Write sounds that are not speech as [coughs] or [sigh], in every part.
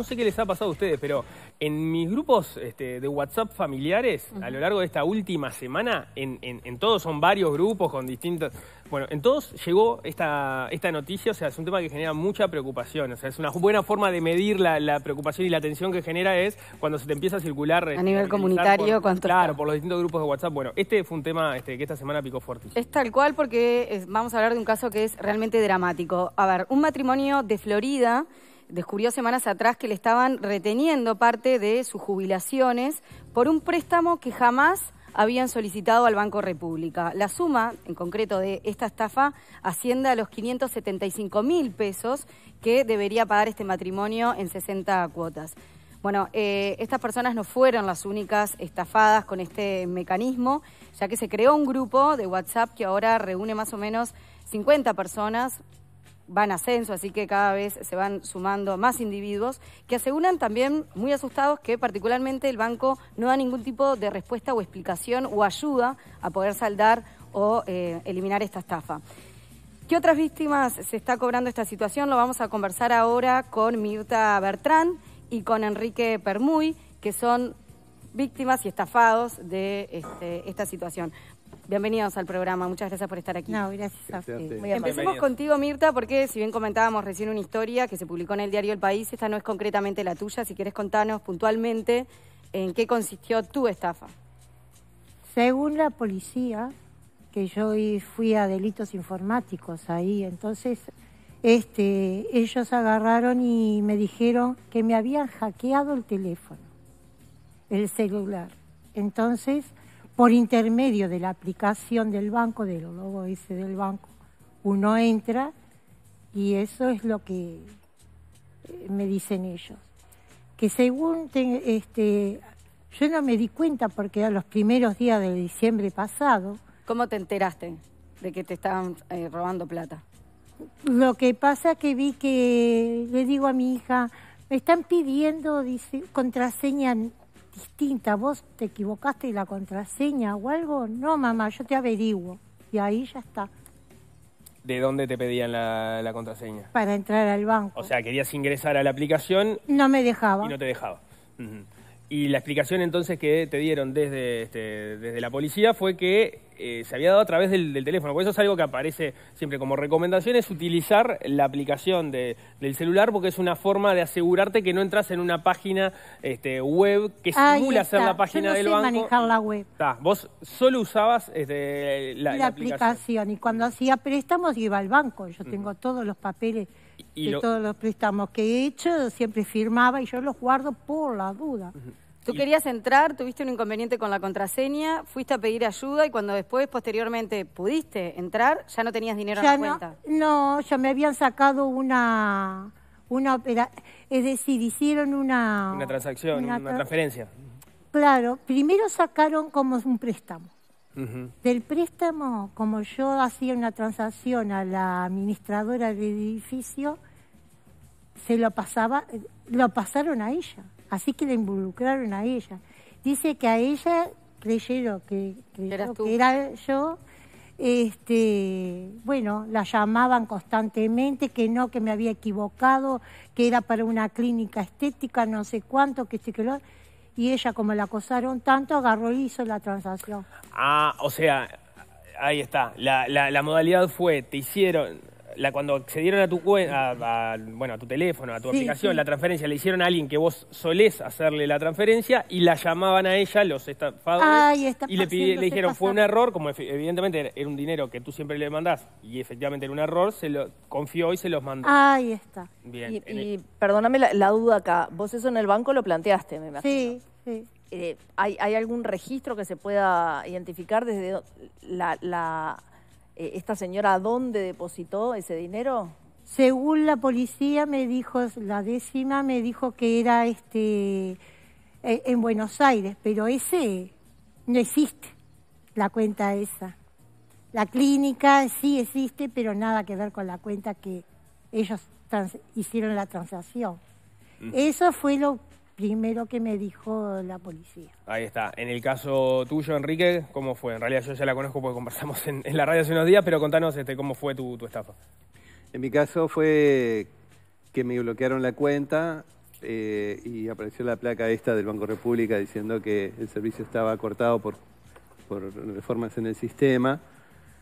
no sé qué les ha pasado a ustedes, pero en mis grupos este, de WhatsApp familiares, a lo largo de esta última semana, en, todos son varios grupos con distintos... Bueno, en todos llegó esta, esta noticia, o sea, es un tema que genera mucha preocupación. O sea, es una buena forma de medir la, preocupación y la tensión que genera es cuando se te empieza a circular... A este, nivel comunitario, Claro, por los distintos grupos de WhatsApp. Bueno, este fue un tema este, que esta semana picó fuerte. Es tal cual porque vamos a hablar de un caso que es realmente dramático. A ver, un matrimonio de Florida descubrió semanas atrás que le estaban reteniendo parte de sus jubilaciones por un préstamo que jamás habían solicitado al Banco República. La suma, en concreto, de esta estafa asciende a los 575 mil pesos que debería pagar este matrimonio en 60 cuotas. Bueno, eh, estas personas no fueron las únicas estafadas con este mecanismo, ya que se creó un grupo de WhatsApp que ahora reúne más o menos 50 personas, van a ascenso, así que cada vez se van sumando más individuos que aseguran también, muy asustados, que particularmente el banco no da ningún tipo de respuesta o explicación o ayuda a poder saldar o eh, eliminar esta estafa. ¿Qué otras víctimas se está cobrando esta situación? Lo vamos a conversar ahora con Mirta Bertrán y con Enrique Permuy, que son víctimas y estafados de este, esta situación. Bienvenidos al programa, muchas gracias por estar aquí. No, gracias, a ti. Empecemos contigo, Mirta, porque si bien comentábamos recién una historia que se publicó en el diario El País, esta no es concretamente la tuya. Si quieres contarnos puntualmente en qué consistió tu estafa. Según la policía, que yo fui a delitos informáticos ahí, entonces este, ellos agarraron y me dijeron que me habían hackeado el teléfono, el celular. Entonces por intermedio de la aplicación del banco, del logo ese del banco, uno entra y eso es lo que eh, me dicen ellos. Que según este, yo no me di cuenta porque a los primeros días de diciembre pasado. ¿Cómo te enteraste de que te estaban eh, robando plata? Lo que pasa es que vi que le digo a mi hija, me están pidiendo contraseña distinta, vos te equivocaste y la contraseña o algo, no mamá, yo te averiguo. Y ahí ya está. ¿De dónde te pedían la, contraseña? Para entrar al banco. O sea, querías ingresar a la aplicación. No me dejaba. Y no te dejaba. Y la explicación entonces que te dieron desde, este, desde la policía fue que eh, se había dado a través del, teléfono. Por eso es algo que aparece siempre como recomendación, es utilizar la aplicación del celular porque es una forma de asegurarte que no entras en una página este, web que simula ser la página Yo no del sé manejar la web. Vos solo usabas este, la, aplicación. Y cuando hacía préstamos iba al banco. Yo tengo todos los papeles y todos los préstamos que he hecho, siempre firmaba y yo los guardo por la duda. Tú querías entrar, tuviste un inconveniente con la contraseña, fuiste a pedir ayuda y cuando después, posteriormente, pudiste entrar, ya no tenías dinero en la no, cuenta. No, ya me habían sacado una... una opera... Es decir, hicieron una... Una transacción, una transferencia. Claro, primero sacaron como un préstamo del préstamo, como yo hacía una transacción a la administradora del edificio, se lo pasaba, lo pasaron a ella, así que la involucraron a ella. Dice que a ella creyeron que, que era yo, este, bueno, la llamaban constantemente, que no, que me había equivocado, que era para una clínica estética, no sé cuánto, que sí, que lo y ella, como la acosaron tanto, agarró y hizo la transacción. Ah, o sea, ahí está. La, modalidad fue, te hicieron, la, cuando accedieron a tu cuenta, bueno, a tu teléfono, a tu aplicación, la transferencia, le hicieron a alguien que vos solés hacerle la transferencia y la llamaban a ella los estafadores está y le, dijeron, fue un error, como evidentemente era un dinero que tú siempre le mandás y efectivamente era un error, se lo confió y se los mandó. Ahí está. Bien. Y, perdóname la, duda acá, vos eso en el banco lo planteaste, me imagino. Sí. Eh, ¿hay, algún registro que se pueda identificar desde la, eh, esta señora dónde depositó ese dinero? Según la policía me dijo, la décima me dijo que era este e-, en Buenos Aires, pero ese no existe, la cuenta esa. La clínica sí existe, pero nada que ver con la cuenta que ellos hicieron la transacción. Mm. Eso fue lo primero que me dijo la policía. Ahí está. En el caso tuyo, Enrique, ¿cómo fue? En realidad yo ya la conozco porque conversamos en, la radio hace unos días, pero contanos este, cómo fue tu, estafa. En mi caso fue que me bloquearon la cuenta eh, y apareció la placa esta del Banco República diciendo que el servicio estaba cortado por, por reformas en el sistema,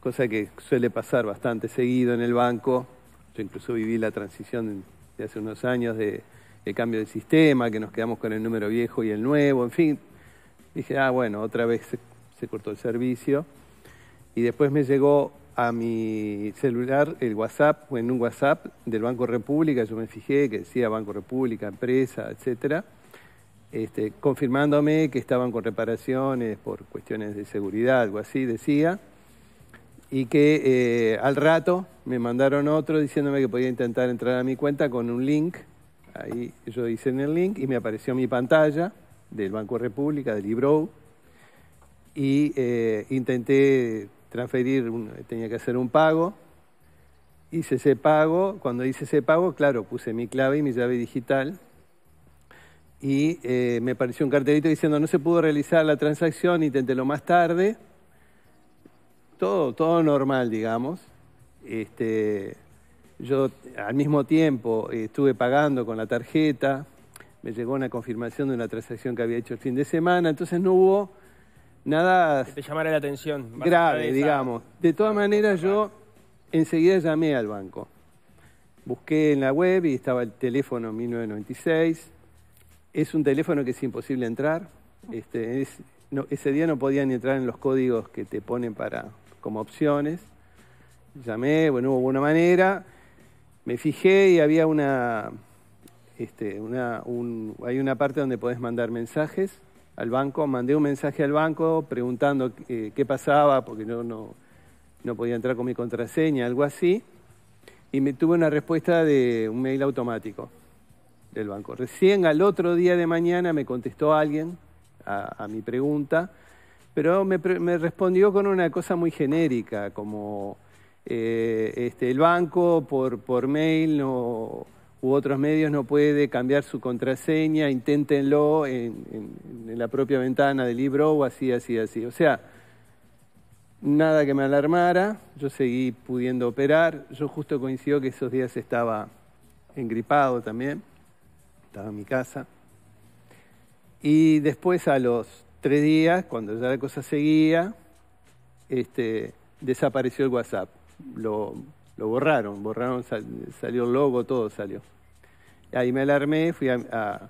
cosa que suele pasar bastante seguido en el banco. Yo incluso viví la transición de hace unos años de el cambio de sistema, que nos quedamos con el número viejo y el nuevo, en fin. Dije, ah, bueno, otra vez se, cortó el servicio. Y después me llegó a mi celular el WhatsApp, o en un WhatsApp del Banco República, yo me fijé que decía Banco República, empresa, etcétera, este, confirmándome que estaban con reparaciones por cuestiones de seguridad, o así, decía, y que eh, al rato me mandaron otro diciéndome que podía intentar entrar a mi cuenta con un link Ahí yo hice en el link y me apareció mi pantalla del Banco República, del Libro, y eh, intenté transferir, tenía que hacer un pago, hice ese pago, cuando hice ese pago, claro, puse mi clave y mi llave digital, y eh, me apareció un cartelito diciendo no se pudo realizar la transacción, inténtelo más tarde, todo, todo normal, digamos. Este, yo al mismo tiempo estuve pagando con la tarjeta, me llegó una confirmación de una transacción que había hecho el fin de semana, entonces no hubo nada... Que te llamara la atención. Grave, digamos. De todas maneras, yo enseguida llamé al banco. Busqué en la web y estaba el teléfono 1996. Es un teléfono que es imposible entrar. Este, ese día no podía ni entrar en los códigos que te ponen para, como opciones. Llamé, bueno, hubo una manera me fijé y había una, este, hay una parte donde podés mandar mensajes al banco. Mandé un mensaje al banco preguntando eh, qué pasaba, porque no, no, podía entrar con mi contraseña, algo así. Y me tuve una respuesta de un mail automático del banco. Recién al otro día de mañana me contestó alguien a, mi pregunta, pero me respondió con una cosa muy genérica, como eh, este, el banco por, por mail u otros medios no puede cambiar su contraseña, inténtenlo en, la propia ventana del libro o así, así, así. O sea, nada que me alarmara, yo seguí pudiendo operar, yo justo coincidió que esos días estaba engripado también, estaba en mi casa. Y después a los tres días, cuando ya la cosa seguía, este, desapareció el WhatsApp lo, lo borraron, borraron, salió el logo, todo salió. Ahí me alarmé, fui a,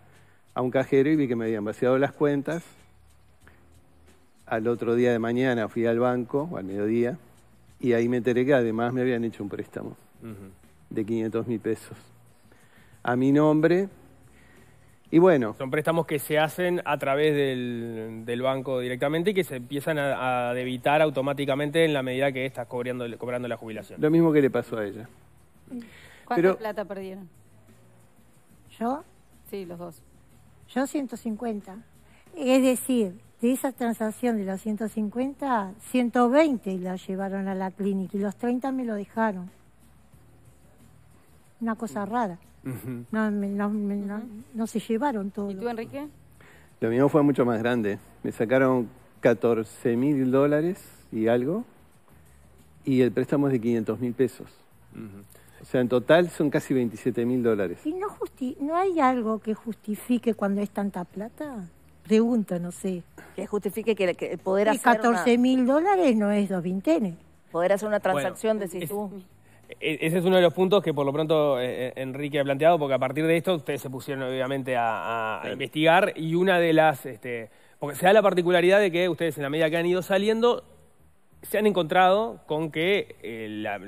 un cajero y vi que me habían vaciado las cuentas. Al otro día de mañana fui al banco, al mediodía, y ahí me enteré que además me habían hecho un préstamo de 500 mil pesos. A mi nombre, y bueno. Son préstamos que se hacen a través del, banco directamente y que se empiezan a, debitar automáticamente en la medida que estás cobrando, cobrando la jubilación. Lo mismo que le pasó a ella. ¿Cuánta plata perdieron? ¿Yo? Sí, los dos. Yo 150. Es decir, de esa transacción de los 150, 120 la llevaron a la clínica y los 30 me lo dejaron una cosa rara. no, se llevaron todo. ¿Y tú, Enrique? Lo mío fue mucho más grande. Me sacaron 14 mil dólares y algo, y el préstamo es de 500 mil pesos. O sea, en total son casi 27 mil dólares. ¿Y no, no hay algo que justifique cuando es tanta plata? Pregunta, no sé. Que justifique que, que poder hacer... 14 mil dólares no es dos vintenes. Poder hacer una transacción, de si tú. E-, ese es uno de los puntos que por lo pronto eh, eh, Enrique ha planteado, porque a partir de esto ustedes se pusieron obviamente a, investigar y una de las... Este, porque se da la particularidad de que ustedes en la medida que han ido saliendo se han encontrado con que eh, la,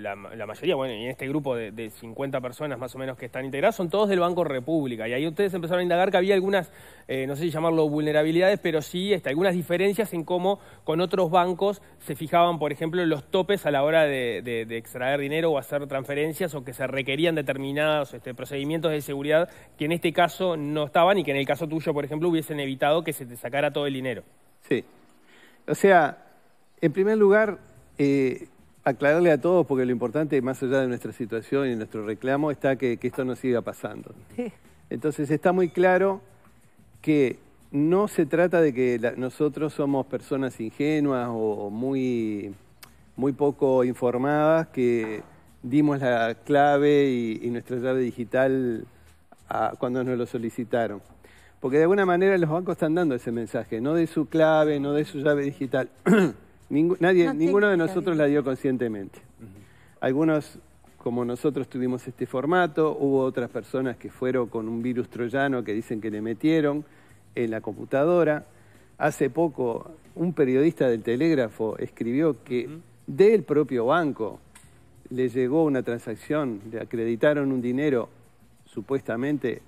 mayoría, bueno, en este grupo de, 50 personas más o menos que están integradas, son todos del Banco República. Y ahí ustedes empezaron a indagar que había algunas, eh, no sé si llamarlo vulnerabilidades, pero sí este, algunas diferencias en cómo con otros bancos se fijaban, por ejemplo, los topes a la hora de, extraer dinero o hacer transferencias o que se requerían determinados este, procedimientos de seguridad que en este caso no estaban y que en el caso tuyo, por ejemplo, hubiesen evitado que se te sacara todo el dinero. Sí. O sea, en primer lugar, eh, aclararle a todos, porque lo importante, más allá de nuestra situación y nuestro reclamo, está que, esto no siga pasando. Entonces está muy claro que no se trata de que nosotros somos personas ingenuas o, muy, muy poco informadas que dimos la clave y, nuestra llave digital cuando nos lo solicitaron. Porque de alguna manera los bancos están dando ese mensaje, no de su clave, no de su llave digital. [clears throat] nadie, ninguno de nosotros la dio conscientemente. Algunos, como nosotros, tuvimos este formato, hubo otras personas que fueron con un virus troyano que dicen que le metieron en la computadora. Hace poco, un periodista del Telégrafo escribió que del propio banco le llegó una transacción, le acreditaron un dinero supuestamente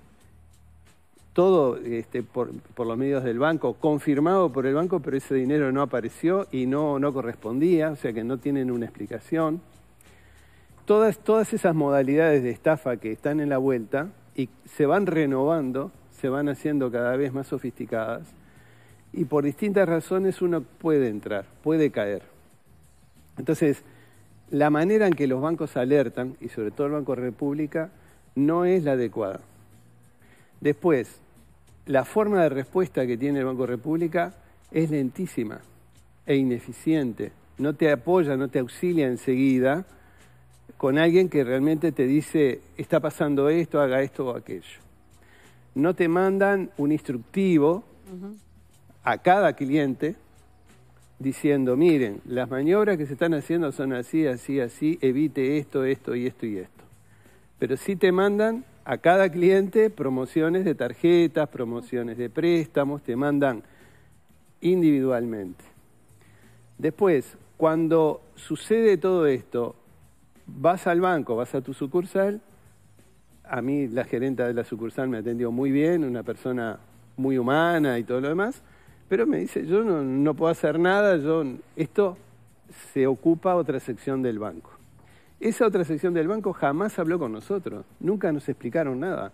todo este, por, los medios del banco, confirmado por el banco, pero ese dinero no apareció y no, no correspondía, o sea que no tienen una explicación. Todas, todas esas modalidades de estafa que están en la vuelta y se van renovando, se van haciendo cada vez más sofisticadas y por distintas razones uno puede entrar, puede caer. Entonces, la manera en que los bancos alertan, y sobre todo el Banco República, no es la adecuada. Después, la forma de respuesta que tiene el Banco República es lentísima e ineficiente. No te apoya, no te auxilia enseguida con alguien que realmente te dice, está pasando esto, haga esto o aquello. No te mandan un instructivo a cada cliente diciendo, miren, las maniobras que se están haciendo son así, así, así, evite esto, esto y esto y esto. Pero sí te mandan a cada cliente promociones de tarjetas, promociones de préstamos, te mandan individualmente. Después, cuando sucede todo esto, vas al banco, vas a tu sucursal, a mí la gerenta de la sucursal me atendió muy bien, una persona muy humana y todo lo demás, pero me dice, yo no, no puedo hacer nada, yo, esto se ocupa otra sección del banco. Esa otra sección del banco jamás habló con nosotros, nunca nos explicaron nada.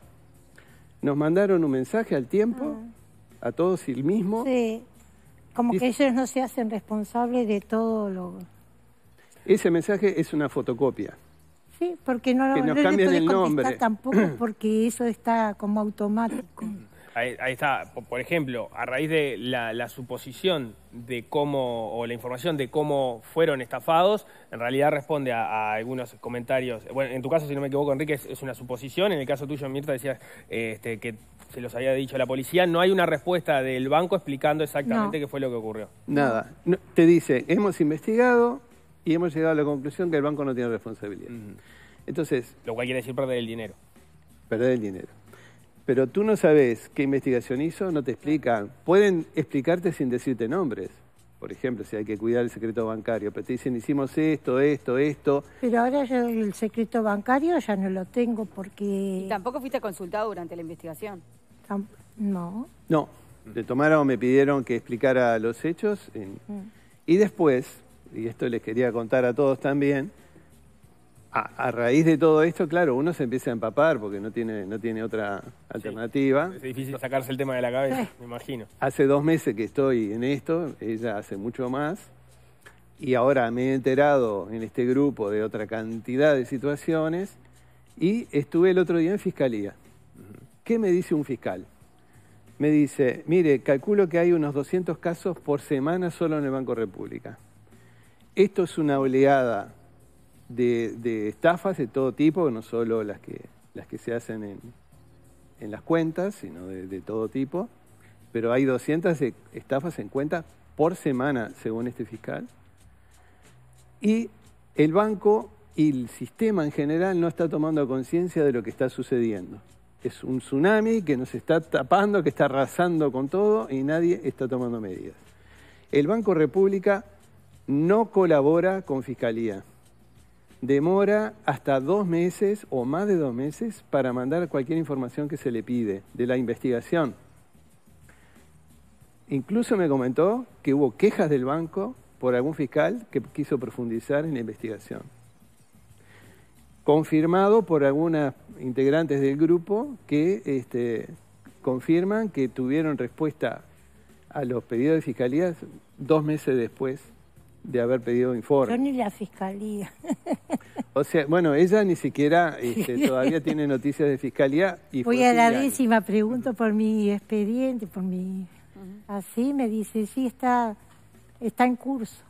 Nos mandaron un mensaje al tiempo, ah. a todos y el mismo. Sí, como que ellos no se hacen responsables de todo lo... Ese mensaje es una fotocopia. Sí, porque no, que nos no cambian el nombre. tampoco porque eso está como automático. [clears throat] Ahí, está. Por ejemplo, a raíz de la, suposición de cómo, o la información de cómo fueron estafados, en realidad responde a, algunos comentarios. Bueno, en tu caso, si no me equivoco, Enrique, es, una suposición. En el caso tuyo, Mirta, decías este, que se los había dicho la policía. No hay una respuesta del banco explicando exactamente qué fue lo que ocurrió. Nada. te dice, hemos investigado y hemos llegado a la conclusión que el banco no tiene responsabilidad. Entonces... Lo cual quiere decir perder el dinero. Perder el dinero. Pero tú no sabes qué investigación hizo, no te explican. Pueden explicarte sin decirte nombres. Por ejemplo, si hay que cuidar el secreto bancario, pero te dicen hicimos esto, esto, esto. Pero ahora yo el secreto bancario ya no lo tengo porque... ¿Y tampoco fuiste consultado durante la investigación? no. No, le tomaron, me pidieron que explicara los hechos. Mm. Y después, y esto les quería contar a todos también, a, raíz de todo esto, claro, uno se empieza a empapar porque no tiene, no tiene otra alternativa. es difícil sacarse el tema de la cabeza, me imagino. Hace dos meses que estoy en esto, ella hace mucho más, y ahora me he enterado en este grupo de otra cantidad de situaciones, y estuve el otro día en fiscalía. ¿Qué me dice un fiscal? Me dice, mire, calculo que hay unos 200 casos por semana solo en el Banco República. Esto es una oleada de, estafas de todo tipo, no solo las que, las que se hacen en, las cuentas, sino de, de, todo tipo. Pero hay 200 estafas en cuenta por semana, según este fiscal. Y el banco y el sistema en general no está tomando conciencia de lo que está sucediendo. Es un tsunami que nos está tapando, que está arrasando con todo y nadie está tomando medidas. El Banco República no colabora con Fiscalía demora hasta dos meses o más de dos meses para mandar cualquier información que se le pide de la investigación. Incluso me comentó que hubo quejas del banco por algún fiscal que quiso profundizar en la investigación. Confirmado por algunas integrantes del grupo que este, confirman que tuvieron respuesta a los pedidos de fiscalías dos meses después de haber pedido informe. Yo ni la fiscalía. [laughs] O sea, bueno, ella ni siquiera este, todavía tiene noticias de fiscalía. Y Voy a la décima, pregunto por mi expediente, por mi... Así me dice, sí, está Está en curso.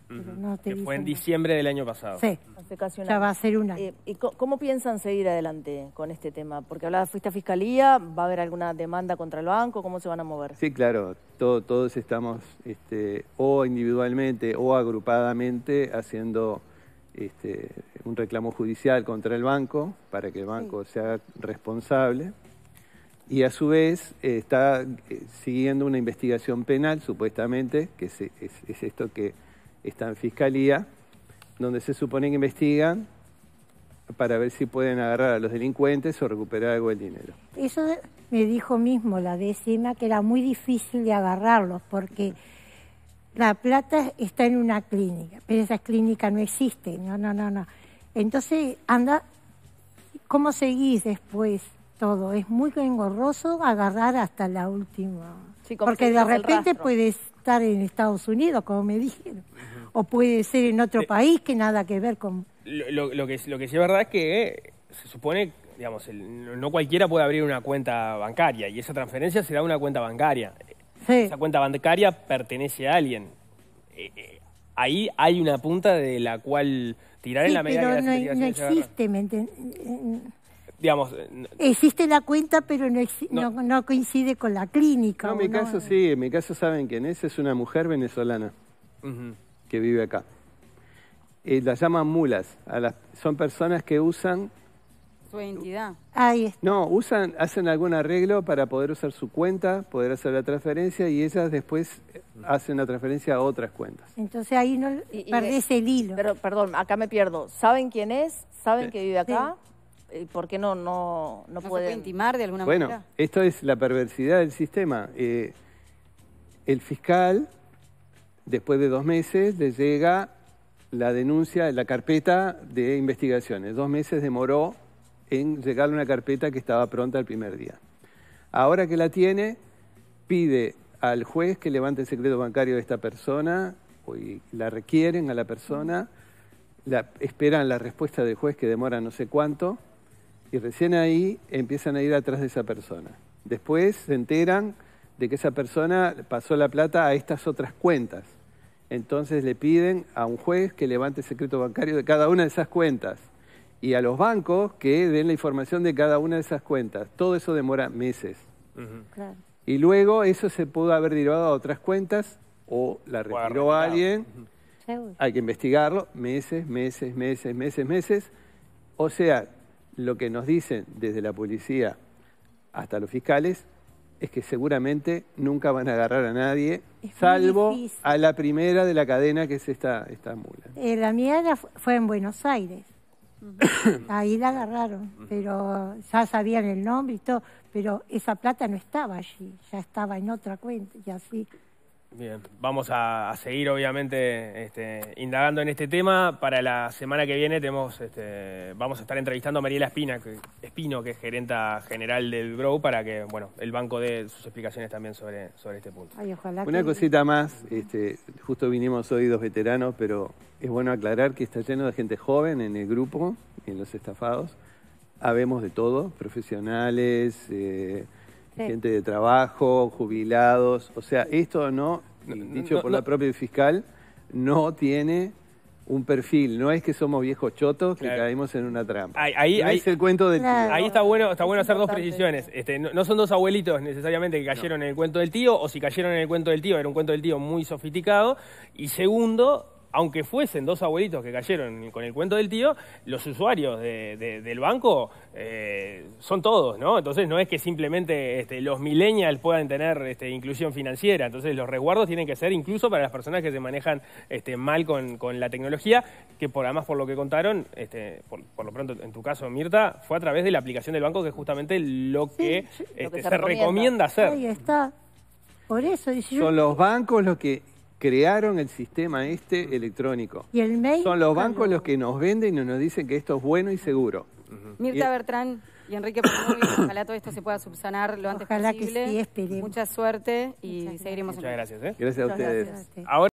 que fue en diciembre del año pasado. Sí, hace ya va a ser una. Eh, ¿Y cómo piensan seguir adelante con este tema? Porque hablaba, fuiste a Fiscalía, ¿va a haber alguna demanda contra el banco? ¿Cómo se van a mover? Sí, claro, todos estamos este, o individualmente o agrupadamente haciendo este, un reclamo judicial contra el banco para que el banco sea responsable y a su vez eh, está eh, siguiendo una investigación penal, supuestamente, que es, esto que está en fiscalía, donde se supone que investigan para ver si pueden agarrar a los delincuentes o recuperar algo del dinero. Eso me dijo mismo la décima, que era muy difícil de agarrarlos, porque la plata está en una clínica, pero esa clínica no existe, no, no, no, no. Entonces, anda, ¿cómo seguís después? todo. Es muy engorroso agarrar hasta la última. Porque de repente puede estar en Estados Unidos, como me dijeron, o puede ser en otro eh, país que nada que ver con... Lo, lo, que, lo que sí es verdad es que se supone, digamos, no cualquiera puede abrir una cuenta bancaria y esa transferencia será una cuenta bancaria. Esa cuenta bancaria pertenece a alguien. Eh, eh, ahí hay una punta de la cual tirar en la medida pero no, no existe, ¿me entiendes? Eh, Existe la cuenta, pero no, coincide con la clínica. No, en mi caso sí, en mi caso saben quién es, es una mujer venezolana que vive acá. y eh, las llaman mulas, a las, son personas que usan... Su identidad. Ahí No, usan, hacen algún arreglo para poder usar su cuenta, poder hacer la transferencia y ellas después hacen la transferencia a otras cuentas. Entonces ahí no perdés el hilo. Pero, perdón, acá me pierdo. ¿Saben quién es? ¿Saben que vive acá? Eh, ¿por qué no, no, puede intimar de alguna bueno, manera? Bueno, esto es la perversidad del sistema. Eh, el fiscal, después de dos meses, le llega la denuncia, la carpeta de investigaciones. Dos meses demoró en llegarle una carpeta que estaba pronta el primer día. Ahora que la tiene, pide al juez que levante el secreto bancario de esta persona, y la requieren a la persona, la, esperan la respuesta del juez que demora no sé cuánto, y recién ahí empiezan a ir atrás de esa persona. Después se enteran de que esa persona pasó la plata a estas otras cuentas. Entonces le piden a un juez que levante el secreto bancario de cada una de esas cuentas y a los bancos que den la información de cada una de esas cuentas. Todo eso demora meses. Y luego eso se pudo haber derivado a otras cuentas o la retiró alguien. Hay que investigarlo meses, meses, meses, meses, meses. O sea, lo que nos dicen desde la policía hasta los fiscales es que seguramente nunca van a agarrar a nadie, salvo a la primera de la cadena, que es esta, esta mula. Eh, la mía fue en Buenos Aires. [coughs] Ahí la agarraron, pero ya sabían el nombre y todo, pero esa plata no estaba allí, ya estaba en otra cuenta y así. Bien, vamos a, seguir obviamente este, indagando en este tema. Para la semana que viene tenemos, este, vamos a estar entrevistando a Mariela Espina, que, Espino, que es gerenta general del Grow, para que bueno, el banco dé sus explicaciones también sobre, sobre este punto. Una cosita más, este, justo vinimos hoy dos veteranos, pero es bueno aclarar que está lleno de gente joven en el grupo, en los estafados. Habemos de todo, profesionales. Eh, gente de trabajo, jubilados. O sea, esto no, dicho por la propia fiscal, no tiene un perfil, no es que somos viejos chotos que caemos caímos en una trampa. Ahí, ahí cuento del Ahí está bueno, está bueno hacer dos precisiones. Este, no, son dos abuelitos necesariamente que cayeron en el cuento del tío, o si cayeron en el cuento del tío, era un cuento del tío muy sofisticado. Y segundo, aunque fuesen dos abuelitos que cayeron con el cuento del tío, los usuarios del banco eh, son todos, ¿no? Entonces no es que simplemente este, los millennials puedan tener este, inclusión financiera, entonces los resguardos tienen que ser incluso para las personas que se manejan este, mal con, la tecnología, que por además por lo que contaron, este, por, por, lo pronto en tu caso Mirta, fue a través de la aplicación del banco que es justamente lo que, este, se, recomienda. hacer. Ahí está. Por eso, Son los bancos los que crearon el sistema este electrónico. ¿Y el mail? Son los bancos los que nos venden y nos dicen que esto es bueno y seguro. Mirta e- Bertrán y Enrique [coughs] ojalá todo esto se pueda subsanar lo antes posible. Ojalá que sí, Mucha suerte y seguiremos. Muchas gracias. ¿eh? Gracias a ustedes. Ahora